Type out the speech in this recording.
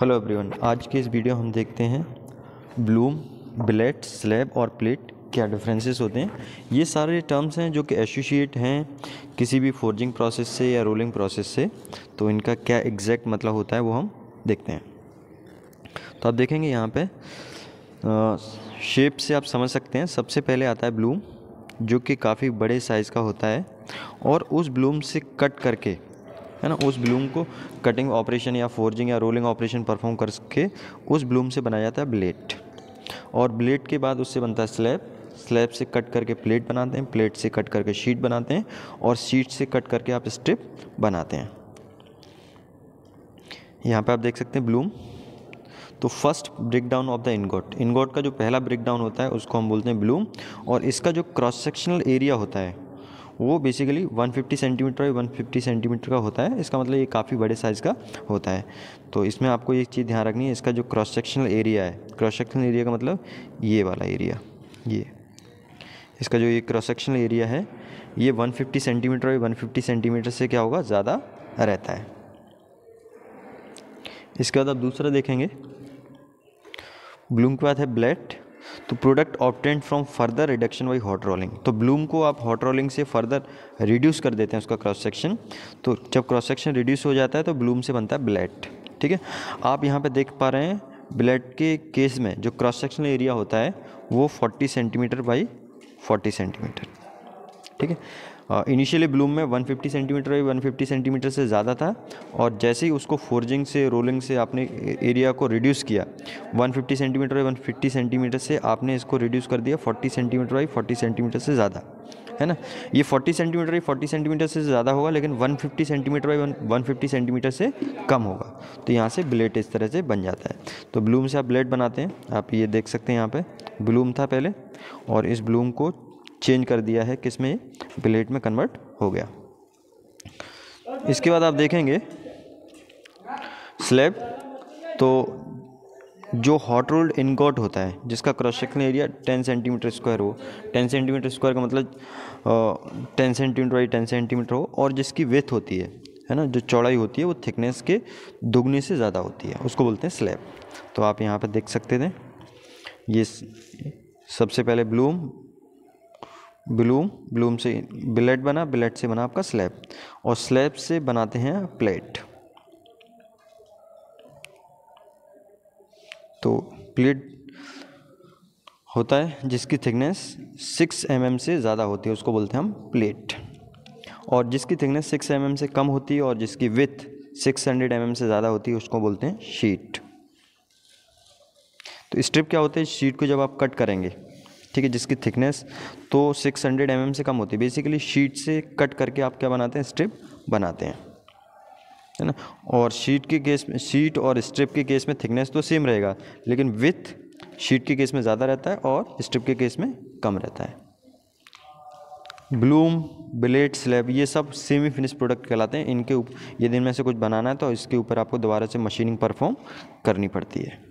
hello everyone आज के इस वीडियो हम देखते हैं ब्लूम ब्लेट स्लैब और प्लेट क्या डिफरेंसेस होते हैं ये सारे टर्म्स हैं जो कि एसोशिएट हैं किसी भी फोर्जिंग प्रोसेस से या रोलिंग प्रोसेस से तो इनका क्या एग्जैक्ट मतलब होता है वो हम देखते हैं तो आप देखेंगे यहाँ पे शेप से आप समझ सकते हैं सबसे पहले आता है ब्लूम जो कि काफ़ी बड़े साइज़ का होता है और उस ब्लूम से कट करके है ना उस ब्लूम को कटिंग ऑपरेशन या फोर्जिंग या रोलिंग ऑपरेशन परफॉर्म करके उस ब्लूम से बनाया जाता है ब्लेड और ब्लेड के बाद उससे बनता है स्लैब स्लैब से कट करके प्लेट बनाते हैं प्लेट से कट करके शीट बनाते हैं और शीट से कट करके आप स्ट्रिप बनाते हैं यहाँ पे आप देख सकते हैं ब्लूम तो first break down of the ingot ingot का जो पहला ब्रेक डाउन होता है उसको हम बोलते हैं ब्लूम और इसका जो क्रॉस सेक्शनल एरिया होता है वो बेसिकली 150 सेंटीमीटर बाई 150 सेंटीमीटर का होता है इसका मतलब ये काफ़ी बड़े साइज़ का होता है तो इसमें आपको एक चीज़ ध्यान रखनी है इसका जो क्रॉस सेक्शनल एरिया है क्रॉस सेक्शनल एरिया का मतलब ये वाला एरिया ये इसका जो ये क्रॉस सेक्शनल एरिया है ये 150 सेंटीमीटर बाई 150 सेंटीमीटर से क्या होगा ज़्यादा रहता है इसके बाद आप दूसरा देखेंगे ब्लूम के बाद है ब्लेट तो product obtained from further reduction by hot rolling तो ब्लूम को आप हॉट रोलिंग से फर्दर रिड्यूस कर देते हैं उसका क्रॉस सेक्शन तो जब क्रॉस सेक्शन रिड्यूस हो जाता है तो ब्लूम से बनता है ब्लैट ठीक है आप यहाँ पर देख पा रहे हैं ब्लैट के केस में जो क्रॉस सेक्शनल एरिया होता है वो 40 सेंटीमीटर बाई 40 सेंटीमीटर ठीक है इनिशियली ब्लूम में 150 सेंटीमीटर या 150 सेंटीमीटर से ज़्यादा था और जैसे ही उसको फोर्जिंग से रोलिंग से आपने एरिया को रिड्यूस किया 150 सेंटीमीटर या 150 सेंटीमीटर से आपने इसको रिड्यूस कर दिया 40 सेंटीमीटर या 40 सेंटीमीटर से ज़्यादा है ना ये 40 सेंटीमीटर या 40 सेंटीमीटर से ज़्यादा होगा लेकिन 150 सेंटीमीटर या 150 सेंटीमीटर से कम होगा तो यहाँ से ब्लेड इस तरह से बन जाता है तो ब्लूम से आप ब्लेड बनाते हैं आप ये देख सकते हैं यहाँ पर ब्लूम था पहले और इस ब्लूम को चेंज कर दिया है किसमें प्लेट में कन्वर्ट हो गया इसके बाद आप देखेंगे स्लेब तो जो हॉट रोल्ड इनकॉट होता है जिसका cross section area 10 centimetre square हो 10 सेंटीमीटर स्क्वायर का मतलब 10 सेंटीमीटर बाई 10 सेंटीमीटर हो और जिसकी वेथ होती है है ना जो चौड़ाई होती है वो थिकनेस के दुगने से ज़्यादा होती है उसको बोलते हैं स्लैब तो आप यहाँ पर देख सकते थे ये सबसे पहले ब्लूम ब्लूम ब्लूम से बिलेट बना बिलेट से बना आपका स्लैब और स्लैब से बनाते हैं प्लेट तो प्लेट होता है जिसकी थिकनेस सिक्स एम mm से ज़्यादा होती है उसको बोलते हैं हम प्लेट और जिसकी थिकनेस सिक्स एम mm से कम होती है और जिसकी विथ सिक्स हंड्रेड एम से ज़्यादा होती है उसको बोलते हैं शीट तो स्ट्रिप क्या होते हैं शीट को जब आप कट करेंगे ठीक है जिसकी थिकनेस तो सिक्स हंड्रेड एम से कम होती है बेसिकली शीट से कट करके आप क्या बनाते हैं स्ट्रिप बनाते हैं है ना और शीट के केस में शीट और स्ट्रिप के केस में थिकनेस तो सेम रहेगा लेकिन विथ शीट के केस में ज़्यादा रहता है और स्ट्रिप के केस में कम रहता है ब्लूम बिलेट स्लैब ये सब सेमी फिनिश प्रोडक्ट कहलाते हैं इनके ऊपर यदि इनमें से कुछ बनाना है तो इसके ऊपर आपको दोबारा से मशीनिंग परफॉर्म करनी पड़ती है